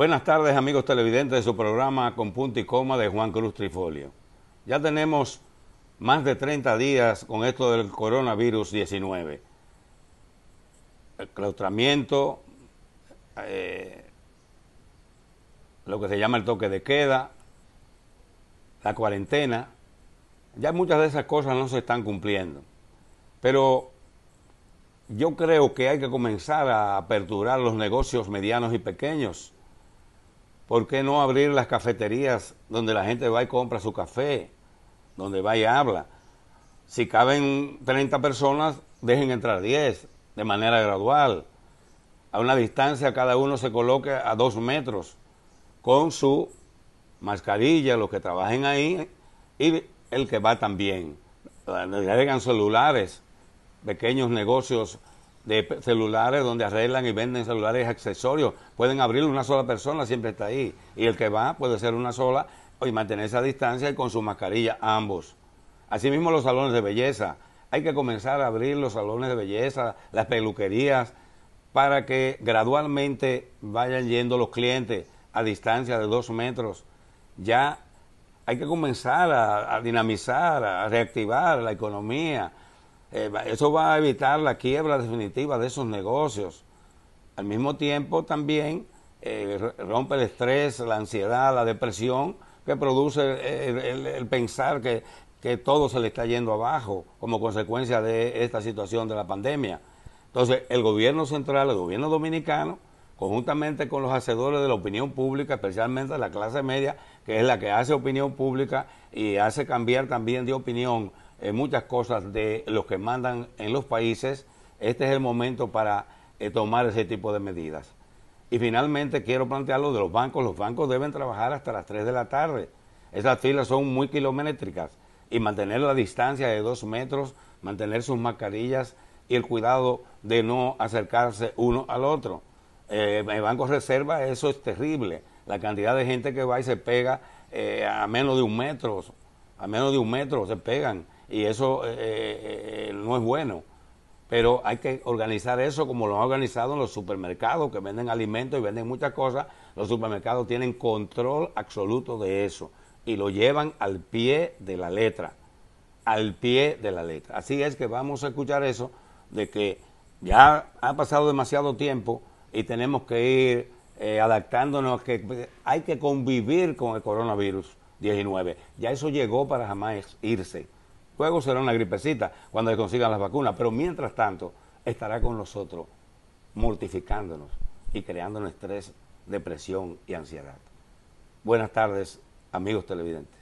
Buenas tardes amigos televidentes de su programa Con Punto y Coma de Juan Cruz Trifolio. Ya tenemos más de 30 días con esto del coronavirus 19. El claustramiento, eh, lo que se llama el toque de queda, la cuarentena, ya muchas de esas cosas no se están cumpliendo. Pero yo creo que hay que comenzar a aperturar los negocios medianos y pequeños ¿Por qué no abrir las cafeterías donde la gente va y compra su café, donde va y habla? Si caben 30 personas, dejen entrar 10 de manera gradual. A una distancia cada uno se coloque a dos metros con su mascarilla, los que trabajen ahí y el que va también. Agregan celulares, pequeños negocios de celulares donde arreglan y venden celulares accesorios. Pueden abrir una sola persona, siempre está ahí. Y el que va puede ser una sola y mantenerse a distancia y con su mascarilla ambos. Asimismo los salones de belleza. Hay que comenzar a abrir los salones de belleza, las peluquerías, para que gradualmente vayan yendo los clientes a distancia de dos metros. Ya hay que comenzar a dinamizar, a reactivar la economía, eh, eso va a evitar la quiebra definitiva de esos negocios. Al mismo tiempo también eh, rompe el estrés, la ansiedad, la depresión que produce el, pensar que, que, todo se le está yendo abajo como consecuencia de esta situación de la pandemia. Entonces, el gobierno central, el gobierno dominicano, conjuntamente con los hacedores de la opinión pública, especialmente la clase media, que es la que hace opinión pública y hace cambiar también de opinión muchas cosas de los que mandan en los países, este es el momento para eh, tomar ese tipo de medidas. Y finalmente quiero plantear lo de los bancos. Los bancos deben trabajar hasta las 3 de la tarde. Esas filas son muy kilométricas y mantener la distancia de dos metros, mantener sus mascarillas y el cuidado de no acercarse uno al otro. Eh, el Banco Reserva, eso es terrible. La cantidad de gente que va y se pega eh, a menos de un metro, a menos de un metro se pegan y eso eh, eh, eh, no es bueno. Pero hay que organizar eso como lo han organizado en los supermercados que venden alimentos y venden muchas cosas. Los supermercados tienen control absoluto de eso y lo llevan al pie de la letra. Al pie de la letra. Así es que vamos a escuchar eso de que ya ha pasado demasiado tiempo y tenemos que ir adaptándonos, que hay que convivir con el coronavirus 19. Ya eso llegó para jamás irse. Luego será una gripecita cuando le consigan las vacunas, pero mientras tanto estará con nosotros mortificándonos y creándonos estrés, depresión y ansiedad. Buenas tardes, amigos televidentes.